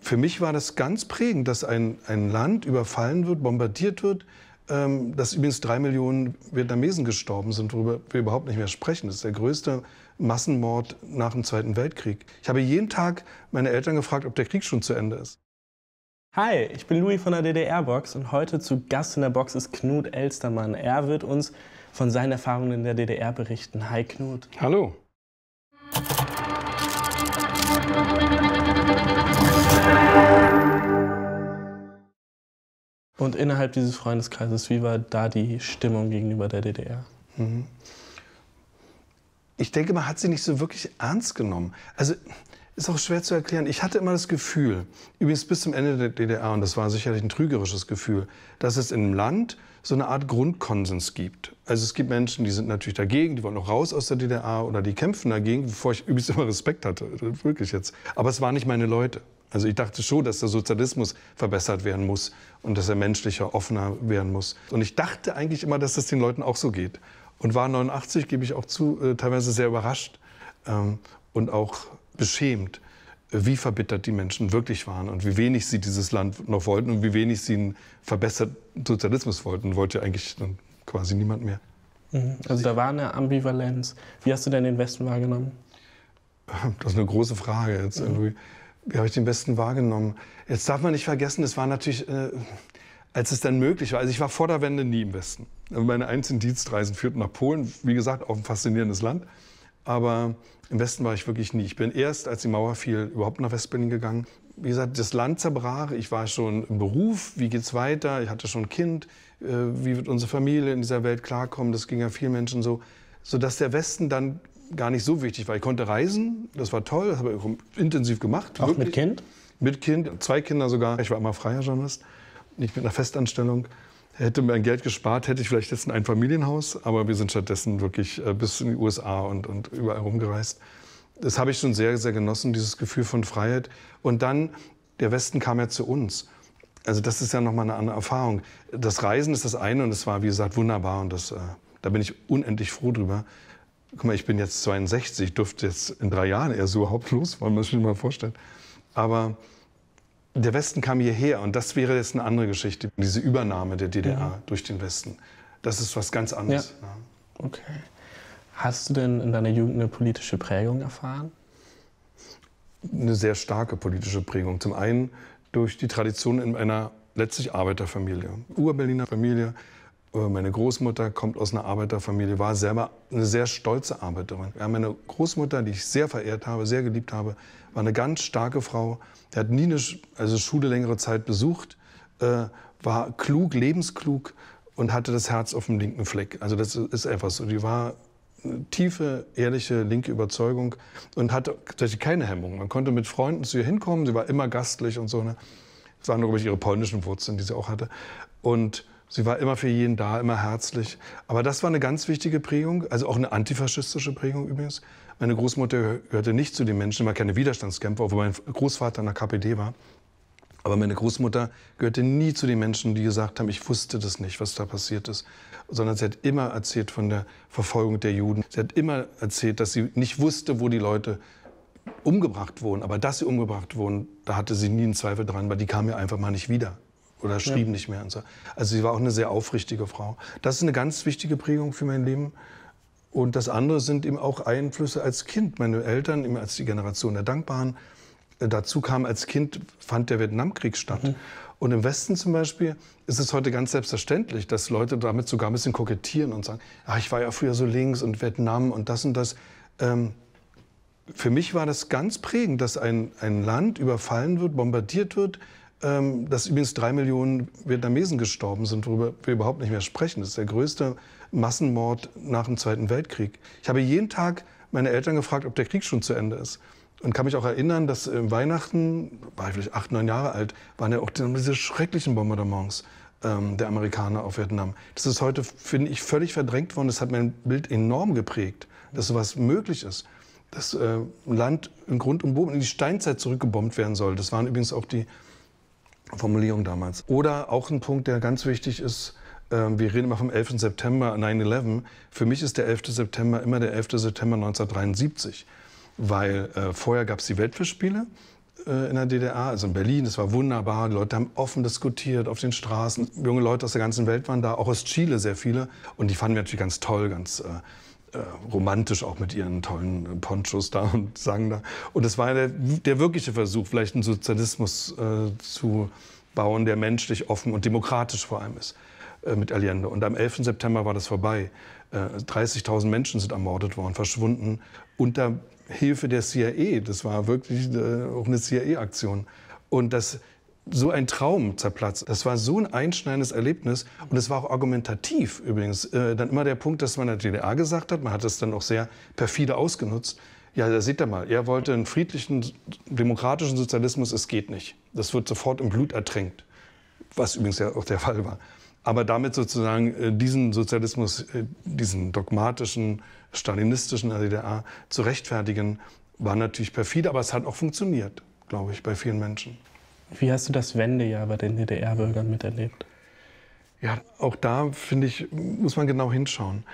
für mich war das ganz prägend, dass ein, ein Land überfallen wird, bombardiert wird, ähm, dass übrigens drei Millionen Vietnamesen gestorben sind, worüber wir überhaupt nicht mehr sprechen. Das ist der größte Massenmord nach dem Zweiten Weltkrieg. Ich habe jeden Tag meine Eltern gefragt, ob der Krieg schon zu Ende ist. Hi, ich bin Louis von der DDR-Box und heute zu Gast in der Box ist Knut Elstermann. Er wird uns von seinen Erfahrungen in der DDR berichten. Hi Knut. Hallo. Und innerhalb dieses Freundeskreises, wie war da die Stimmung gegenüber der DDR? Mhm. Ich denke, man hat sie nicht so wirklich ernst genommen. Also ist auch schwer zu erklären. Ich hatte immer das Gefühl, übrigens bis zum Ende der DDR, und das war sicherlich ein trügerisches Gefühl, dass es im Land so eine Art Grundkonsens gibt. Also es gibt Menschen, die sind natürlich dagegen, die wollen noch raus aus der DDR oder die kämpfen dagegen, wovor ich übrigens immer Respekt hatte, wirklich jetzt. Aber es waren nicht meine Leute. Also ich dachte schon, dass der Sozialismus verbessert werden muss und dass er menschlicher, offener werden muss. Und ich dachte eigentlich immer, dass das den Leuten auch so geht. Und war 89, gebe ich auch zu, äh, teilweise sehr überrascht ähm, und auch beschämt, äh, wie verbittert die Menschen wirklich waren und wie wenig sie dieses Land noch wollten und wie wenig sie einen verbesserten Sozialismus wollten. Wollte ja eigentlich dann quasi niemand mehr. Mhm. Also da war eine Ambivalenz. Wie hast du denn den Westen wahrgenommen? Das ist eine große Frage jetzt irgendwie. Mhm wie habe ich den besten wahrgenommen? Jetzt darf man nicht vergessen, es war natürlich, äh, als es dann möglich war, also ich war vor der Wende nie im Westen. Also meine einzigen Dienstreisen führten nach Polen, wie gesagt, auch ein faszinierendes Land. Aber im Westen war ich wirklich nie. Ich bin erst, als die Mauer fiel, überhaupt nach Westberlin gegangen. Wie gesagt, das Land zerbrach. Ich war schon im Beruf. Wie geht's weiter? Ich hatte schon ein Kind. Äh, wie wird unsere Familie in dieser Welt klarkommen? Das ging ja vielen Menschen so. Sodass der Westen dann gar nicht so wichtig, weil ich konnte reisen, das war toll, das habe ich intensiv gemacht. Auch wirklich. mit Kind? Mit Kind, zwei Kinder sogar. Ich war immer freier Journalist, nicht mit einer Festanstellung. Hätte mir ein Geld gespart, hätte ich vielleicht jetzt ein Familienhaus. aber wir sind stattdessen wirklich äh, bis in die USA und, und überall rumgereist. Das habe ich schon sehr, sehr genossen, dieses Gefühl von Freiheit. Und dann, der Westen kam ja zu uns. Also das ist ja nochmal eine andere Erfahrung. Das Reisen ist das eine und es war, wie gesagt, wunderbar und das, äh, da bin ich unendlich froh drüber guck mal, ich bin jetzt 62, dürfte jetzt in drei Jahren eher so hauptlos, wollen ich mir mal vorstellen. Aber der Westen kam hierher und das wäre jetzt eine andere Geschichte, diese Übernahme der DDR mhm. durch den Westen. Das ist was ganz anderes. Ja. Ja. Ne? Okay. Hast du denn in deiner Jugend eine politische Prägung erfahren? Eine sehr starke politische Prägung. Zum einen durch die Tradition in einer letztlich Arbeiterfamilie, Urberliner Familie. Äh, meine Großmutter kommt aus einer Arbeiterfamilie, war selber eine sehr stolze Arbeiterin. Meine Großmutter, die ich sehr verehrt habe, sehr geliebt habe, war eine ganz starke Frau. Die hat nie eine also Schule längere Zeit besucht, äh, war klug, lebensklug und hatte das Herz auf dem linken Fleck. Also das ist einfach so. Die war eine tiefe, ehrliche linke Überzeugung und hatte tatsächlich keine Hemmung. Man konnte mit Freunden zu ihr hinkommen, sie war immer gastlich und so. Ne? Das waren, glaube ich, ihre polnischen Wurzeln, die sie auch hatte. Und Sie war immer für jeden da, immer herzlich. Aber das war eine ganz wichtige Prägung, also auch eine antifaschistische Prägung übrigens. Meine Großmutter gehörte nicht zu den Menschen, war keine Widerstandskämpfer, obwohl mein Großvater in der KPD war. Aber meine Großmutter gehörte nie zu den Menschen, die gesagt haben, ich wusste das nicht, was da passiert ist. Sondern sie hat immer erzählt von der Verfolgung der Juden. Sie hat immer erzählt, dass sie nicht wusste, wo die Leute umgebracht wurden. Aber dass sie umgebracht wurden, da hatte sie nie einen Zweifel dran, weil die kamen ja einfach mal nicht wieder oder schrieb ja. nicht mehr. Und so. Also sie war auch eine sehr aufrichtige Frau. Das ist eine ganz wichtige Prägung für mein Leben. Und das andere sind eben auch Einflüsse als Kind. Meine Eltern, eben als die Generation der Dankbaren, äh, dazu kam als Kind, fand der Vietnamkrieg statt. Mhm. Und im Westen zum Beispiel ist es heute ganz selbstverständlich, dass Leute damit sogar ein bisschen kokettieren und sagen, ah, ich war ja früher so links und Vietnam und das und das. Ähm, für mich war das ganz prägend, dass ein, ein Land überfallen wird, bombardiert wird, ähm, dass übrigens drei Millionen Vietnamesen gestorben sind, worüber wir überhaupt nicht mehr sprechen. Das ist der größte Massenmord nach dem Zweiten Weltkrieg. Ich habe jeden Tag meine Eltern gefragt, ob der Krieg schon zu Ende ist. Und kann mich auch erinnern, dass im äh, Weihnachten, war ich vielleicht acht, neun Jahre alt, waren ja auch diese schrecklichen Bombardements ähm, der Amerikaner auf Vietnam. Das ist heute, finde ich, völlig verdrängt worden. Das hat mein Bild enorm geprägt, dass sowas möglich ist Dass äh, Land in Grund und Boden in die Steinzeit zurückgebombt werden soll. Das waren übrigens auch die Formulierung damals. Oder auch ein Punkt, der ganz wichtig ist, ähm, wir reden immer vom 11. September 9-11. Für mich ist der 11. September immer der 11. September 1973, weil äh, vorher gab es die Weltfischspiele äh, in der DDR, also in Berlin. das war wunderbar. Die Leute haben offen diskutiert auf den Straßen. Junge Leute aus der ganzen Welt waren da, auch aus Chile sehr viele. Und die fanden wir natürlich ganz toll, ganz. Äh, äh, romantisch auch mit ihren tollen äh, Ponchos da und sagen da. Und es war der, der wirkliche Versuch, vielleicht einen Sozialismus äh, zu bauen, der menschlich offen und demokratisch vor allem ist äh, mit Allende. Und am 11. September war das vorbei. 30.000 äh, Menschen sind ermordet worden, verschwunden unter Hilfe der CIA. Das war wirklich äh, auch eine CIA-Aktion. Und das so ein Traum zerplatzt. Das war so ein einschneidendes Erlebnis und es war auch argumentativ übrigens. Äh, dann immer der Punkt, dass man der DDR gesagt hat, man hat es dann auch sehr perfide ausgenutzt. Ja, da seht ihr mal, er wollte einen friedlichen, demokratischen Sozialismus, es geht nicht. Das wird sofort im Blut ertränkt, was übrigens ja auch der Fall war. Aber damit sozusagen äh, diesen Sozialismus, äh, diesen dogmatischen, stalinistischen DDR zu rechtfertigen, war natürlich perfide, aber es hat auch funktioniert, glaube ich, bei vielen Menschen. Wie hast du das Wendejahr bei den DDR-Bürgern miterlebt? Ja, auch da finde ich, muss man genau hinschauen.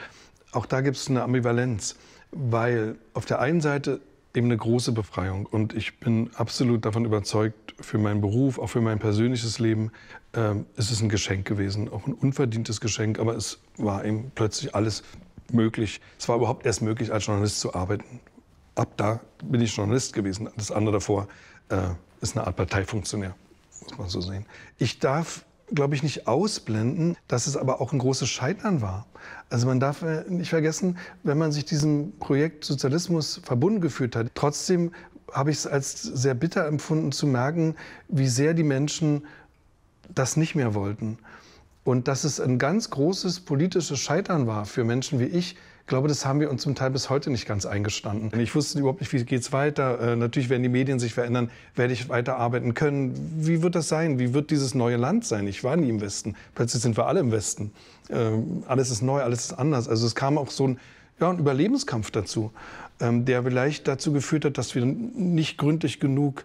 Auch da gibt es eine Ambivalenz, weil auf der einen Seite eben eine große Befreiung und ich bin absolut davon überzeugt, für meinen Beruf, auch für mein persönliches Leben, äh, ist es ein Geschenk gewesen, auch ein unverdientes Geschenk, aber es war eben plötzlich alles möglich. Es war überhaupt erst möglich, als Journalist zu arbeiten. Ab da bin ich Journalist gewesen. Das andere davor äh, ist eine Art Parteifunktionär, muss man so sehen. Ich darf, glaube ich, nicht ausblenden, dass es aber auch ein großes Scheitern war. Also man darf äh, nicht vergessen, wenn man sich diesem Projekt Sozialismus verbunden gefühlt hat, trotzdem habe ich es als sehr bitter empfunden zu merken, wie sehr die Menschen das nicht mehr wollten. Und dass es ein ganz großes politisches Scheitern war für Menschen wie ich, ich glaube, das haben wir uns zum Teil bis heute nicht ganz eingestanden. Ich wusste überhaupt nicht, wie geht es weiter. Äh, natürlich werden die Medien sich verändern. Werde ich weiter arbeiten können? Wie wird das sein? Wie wird dieses neue Land sein? Ich war nie im Westen. Plötzlich sind wir alle im Westen. Ähm, alles ist neu, alles ist anders. Also es kam auch so ein, ja, ein Überlebenskampf dazu, ähm, der vielleicht dazu geführt hat, dass wir nicht gründlich genug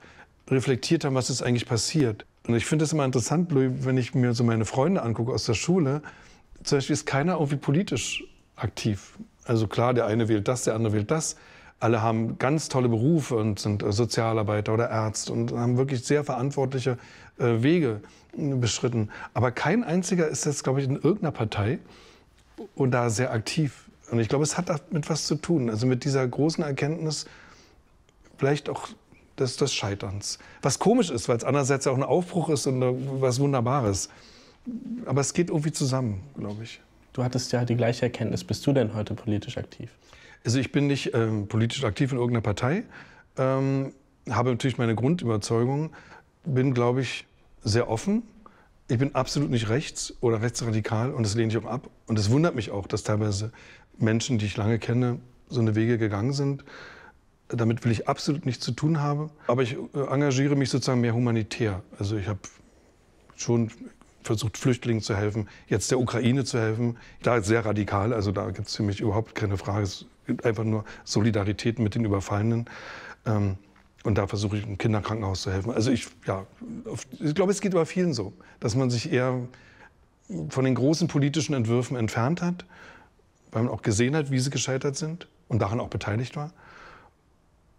reflektiert haben, was ist eigentlich passiert. Und ich finde es immer interessant, Louis, wenn ich mir so meine Freunde angucke aus der Schule. Zum Beispiel ist keiner irgendwie politisch aktiv. Also klar, der eine wählt das, der andere wählt das. Alle haben ganz tolle Berufe und sind äh, Sozialarbeiter oder Ärzte und haben wirklich sehr verantwortliche äh, Wege äh, beschritten. Aber kein einziger ist jetzt, glaube ich, in irgendeiner Partei und da sehr aktiv. Und ich glaube, es hat damit was zu tun. Also mit dieser großen Erkenntnis, vielleicht auch des, des Scheiterns. Was komisch ist, weil es andererseits ja auch ein Aufbruch ist und was Wunderbares. Aber es geht irgendwie zusammen, glaube ich. Du hattest ja die gleiche Erkenntnis. Bist du denn heute politisch aktiv? Also ich bin nicht ähm, politisch aktiv in irgendeiner Partei, ähm, habe natürlich meine Grundüberzeugung, bin, glaube ich, sehr offen. Ich bin absolut nicht rechts oder rechtsradikal und das lehne ich auch ab. Und es wundert mich auch, dass teilweise Menschen, die ich lange kenne, so eine Wege gegangen sind. Damit will ich absolut nichts zu tun haben. Aber ich äh, engagiere mich sozusagen mehr humanitär. Also ich habe schon versucht, Flüchtlingen zu helfen, jetzt der Ukraine zu helfen. Da ist sehr radikal, also da gibt es für mich überhaupt keine Frage. Es gibt einfach nur Solidarität mit den Überfallenen. Ähm, und da versuche ich, im Kinderkrankenhaus zu helfen. Also ich, ja, ich glaube, es geht bei vielen so, dass man sich eher von den großen politischen Entwürfen entfernt hat, weil man auch gesehen hat, wie sie gescheitert sind und daran auch beteiligt war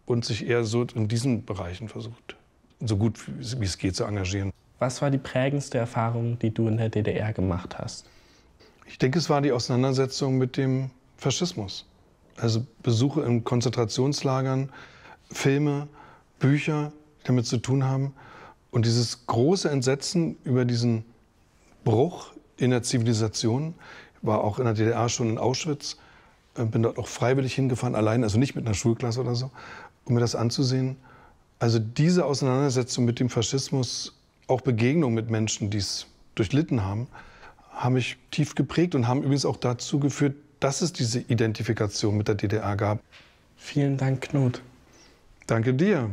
und sich eher so in diesen Bereichen versucht, so gut wie es geht zu engagieren. Was war die prägendste Erfahrung, die du in der DDR gemacht hast? Ich denke, es war die Auseinandersetzung mit dem Faschismus. Also Besuche in Konzentrationslagern, Filme, Bücher, die damit zu tun haben. Und dieses große Entsetzen über diesen Bruch in der Zivilisation, ich war auch in der DDR schon in Auschwitz, äh, bin dort auch freiwillig hingefahren, allein, also nicht mit einer Schulklasse oder so, um mir das anzusehen. Also diese Auseinandersetzung mit dem Faschismus auch Begegnungen mit Menschen, die es durchlitten haben, haben mich tief geprägt und haben übrigens auch dazu geführt, dass es diese Identifikation mit der DDR gab. Vielen Dank, Knut. Danke dir.